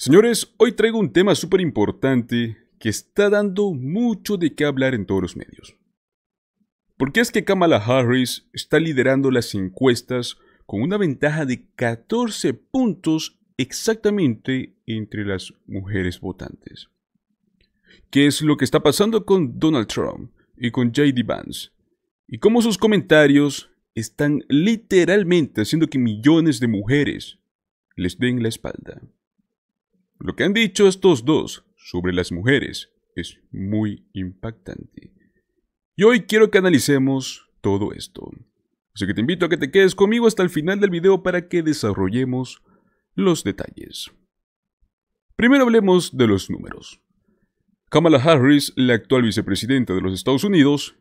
Señores, hoy traigo un tema súper importante que está dando mucho de qué hablar en todos los medios. ¿Por qué es que Kamala Harris está liderando las encuestas con una ventaja de 14 puntos exactamente entre las mujeres votantes? ¿Qué es lo que está pasando con Donald Trump y con JD Vance? ¿Y cómo sus comentarios están literalmente haciendo que millones de mujeres les den la espalda? Lo que han dicho estos dos sobre las mujeres es muy impactante. Y hoy quiero que analicemos todo esto. Así que te invito a que te quedes conmigo hasta el final del video para que desarrollemos los detalles. Primero hablemos de los números. Kamala Harris, la actual vicepresidenta de los Estados Unidos,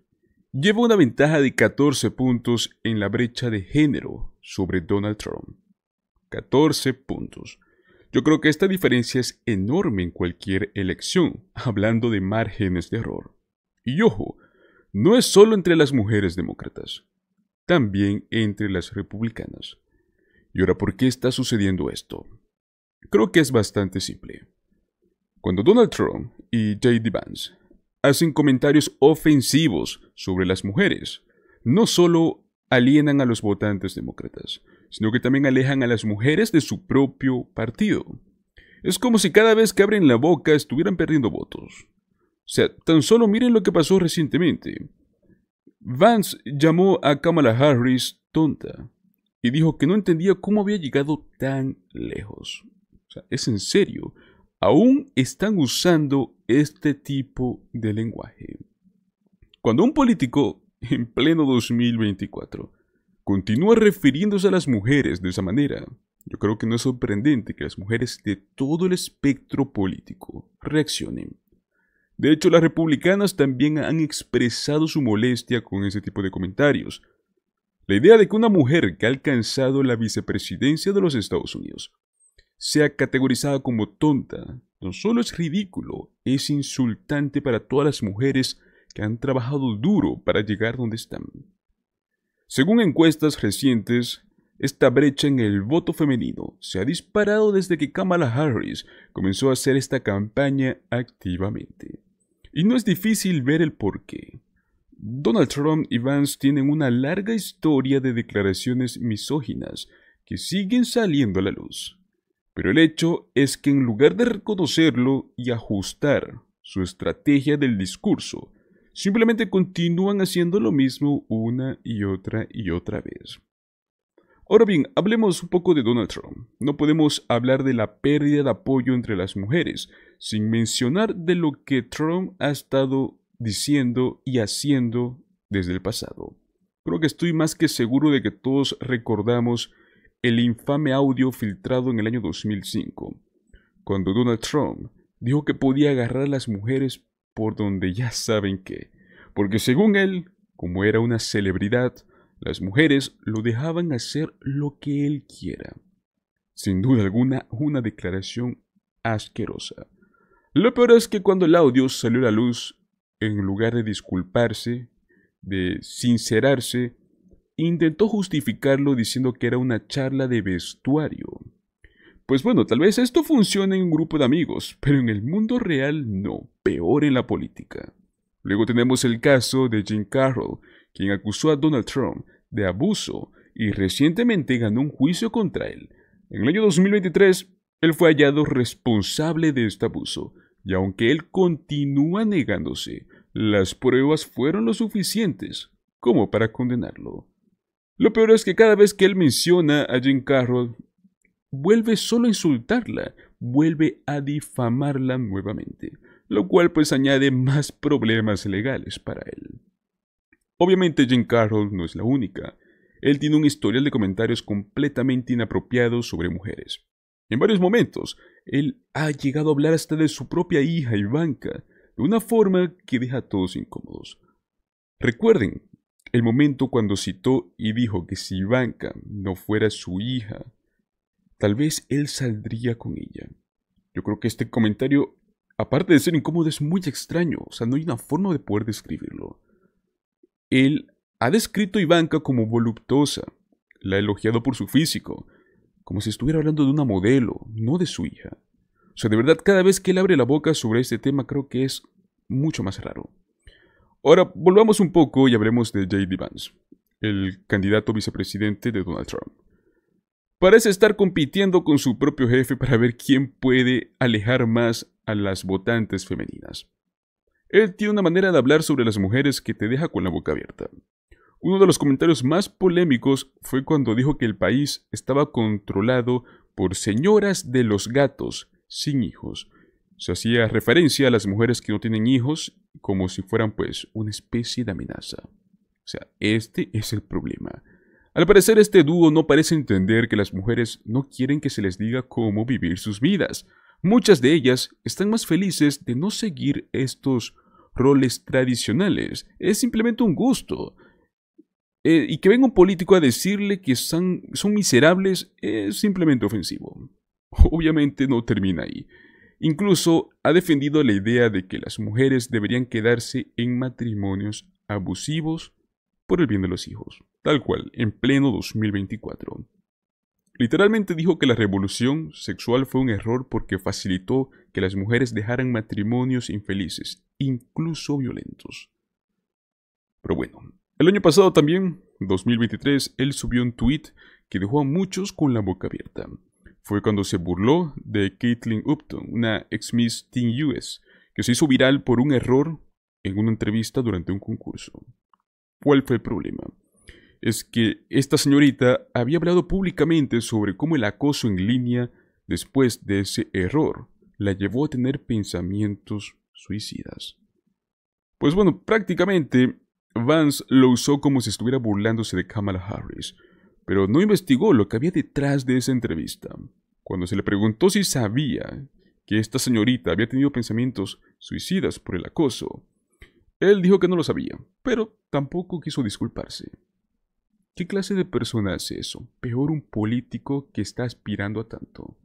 lleva una ventaja de 14 puntos en la brecha de género sobre Donald Trump. 14 puntos. Yo creo que esta diferencia es enorme en cualquier elección, hablando de márgenes de error. Y ojo, no es solo entre las mujeres demócratas, también entre las republicanas. ¿Y ahora por qué está sucediendo esto? Creo que es bastante simple. Cuando Donald Trump y J.D. Vance hacen comentarios ofensivos sobre las mujeres, no solo alienan a los votantes demócratas, sino que también alejan a las mujeres de su propio partido. Es como si cada vez que abren la boca estuvieran perdiendo votos. O sea, tan solo miren lo que pasó recientemente. Vance llamó a Kamala Harris tonta y dijo que no entendía cómo había llegado tan lejos. O sea, es en serio. Aún están usando este tipo de lenguaje. Cuando un político, en pleno 2024, Continúa refiriéndose a las mujeres de esa manera. Yo creo que no es sorprendente que las mujeres de todo el espectro político reaccionen. De hecho, las republicanas también han expresado su molestia con ese tipo de comentarios. La idea de que una mujer que ha alcanzado la vicepresidencia de los Estados Unidos sea categorizada como tonta no solo es ridículo, es insultante para todas las mujeres que han trabajado duro para llegar donde están. Según encuestas recientes, esta brecha en el voto femenino se ha disparado desde que Kamala Harris comenzó a hacer esta campaña activamente. Y no es difícil ver el porqué. Donald Trump y Vance tienen una larga historia de declaraciones misóginas que siguen saliendo a la luz. Pero el hecho es que en lugar de reconocerlo y ajustar su estrategia del discurso Simplemente continúan haciendo lo mismo una y otra y otra vez. Ahora bien, hablemos un poco de Donald Trump. No podemos hablar de la pérdida de apoyo entre las mujeres sin mencionar de lo que Trump ha estado diciendo y haciendo desde el pasado. Creo que estoy más que seguro de que todos recordamos el infame audio filtrado en el año 2005, cuando Donald Trump dijo que podía agarrar a las mujeres por donde ya saben que, porque según él, como era una celebridad, las mujeres lo dejaban hacer lo que él quiera. Sin duda alguna, una declaración asquerosa. Lo peor es que cuando el audio salió a la luz, en lugar de disculparse, de sincerarse, intentó justificarlo diciendo que era una charla de vestuario. Pues bueno, tal vez esto funcione en un grupo de amigos, pero en el mundo real no, peor en la política. Luego tenemos el caso de Jim Carroll, quien acusó a Donald Trump de abuso y recientemente ganó un juicio contra él. En el año 2023, él fue hallado responsable de este abuso, y aunque él continúa negándose, las pruebas fueron lo suficientes como para condenarlo. Lo peor es que cada vez que él menciona a Jim Carroll, vuelve solo a insultarla, vuelve a difamarla nuevamente, lo cual pues añade más problemas legales para él. Obviamente Jim Carroll no es la única. Él tiene un historial de comentarios completamente inapropiados sobre mujeres. En varios momentos, él ha llegado a hablar hasta de su propia hija Ivanka, de una forma que deja a todos incómodos. Recuerden el momento cuando citó y dijo que si Ivanka no fuera su hija, Tal vez él saldría con ella. Yo creo que este comentario, aparte de ser incómodo, es muy extraño. O sea, no hay una forma de poder describirlo. Él ha descrito a Ivanka como voluptuosa. La ha elogiado por su físico. Como si estuviera hablando de una modelo, no de su hija. O sea, de verdad, cada vez que él abre la boca sobre este tema creo que es mucho más raro. Ahora, volvamos un poco y hablemos de J.D. Vance, el candidato vicepresidente de Donald Trump. Parece estar compitiendo con su propio jefe para ver quién puede alejar más a las votantes femeninas. Él tiene una manera de hablar sobre las mujeres que te deja con la boca abierta. Uno de los comentarios más polémicos fue cuando dijo que el país estaba controlado por señoras de los gatos sin hijos. Se hacía referencia a las mujeres que no tienen hijos como si fueran pues una especie de amenaza. O sea, este es el problema. Al parecer este dúo no parece entender que las mujeres no quieren que se les diga cómo vivir sus vidas. Muchas de ellas están más felices de no seguir estos roles tradicionales. Es simplemente un gusto. Eh, y que venga un político a decirle que son miserables es simplemente ofensivo. Obviamente no termina ahí. Incluso ha defendido la idea de que las mujeres deberían quedarse en matrimonios abusivos por el bien de los hijos tal cual, en pleno 2024. Literalmente dijo que la revolución sexual fue un error porque facilitó que las mujeres dejaran matrimonios infelices, incluso violentos. Pero bueno, el año pasado también, 2023, él subió un tweet que dejó a muchos con la boca abierta. Fue cuando se burló de Caitlin Upton, una ex Miss Teen US, que se hizo viral por un error en una entrevista durante un concurso. ¿Cuál fue el problema? es que esta señorita había hablado públicamente sobre cómo el acoso en línea después de ese error la llevó a tener pensamientos suicidas. Pues bueno, prácticamente Vance lo usó como si estuviera burlándose de Kamala Harris, pero no investigó lo que había detrás de esa entrevista. Cuando se le preguntó si sabía que esta señorita había tenido pensamientos suicidas por el acoso, él dijo que no lo sabía, pero tampoco quiso disculparse. ¿Qué clase de persona es eso? Peor un político que está aspirando a tanto.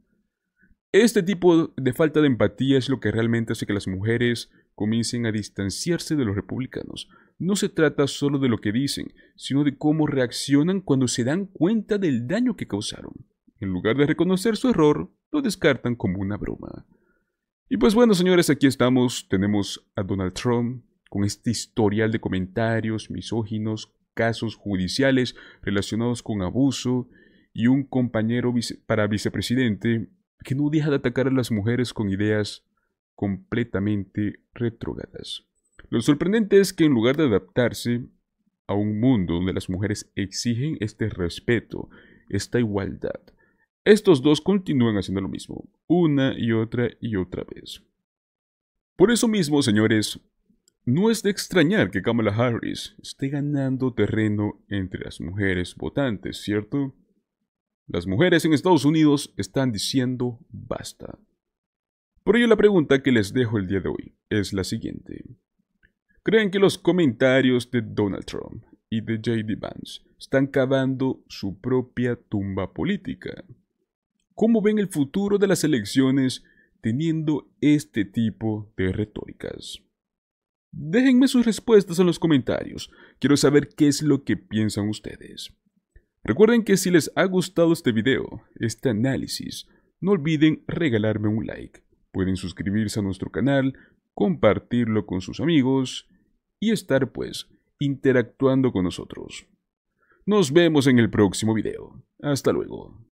Este tipo de falta de empatía es lo que realmente hace que las mujeres comiencen a distanciarse de los republicanos. No se trata solo de lo que dicen, sino de cómo reaccionan cuando se dan cuenta del daño que causaron. En lugar de reconocer su error, lo descartan como una broma. Y pues bueno, señores, aquí estamos. Tenemos a Donald Trump con este historial de comentarios misóginos casos judiciales relacionados con abuso y un compañero para vicepresidente que no deja de atacar a las mujeres con ideas completamente retrógradas. Lo sorprendente es que en lugar de adaptarse a un mundo donde las mujeres exigen este respeto, esta igualdad, estos dos continúan haciendo lo mismo, una y otra y otra vez. Por eso mismo, señores, no es de extrañar que Kamala Harris esté ganando terreno entre las mujeres votantes, ¿cierto? Las mujeres en Estados Unidos están diciendo basta. Por ello la pregunta que les dejo el día de hoy es la siguiente. ¿Creen que los comentarios de Donald Trump y de JD Vance están cavando su propia tumba política? ¿Cómo ven el futuro de las elecciones teniendo este tipo de retóricas? Déjenme sus respuestas en los comentarios. Quiero saber qué es lo que piensan ustedes. Recuerden que si les ha gustado este video, este análisis, no olviden regalarme un like. Pueden suscribirse a nuestro canal, compartirlo con sus amigos y estar pues interactuando con nosotros. Nos vemos en el próximo video. Hasta luego.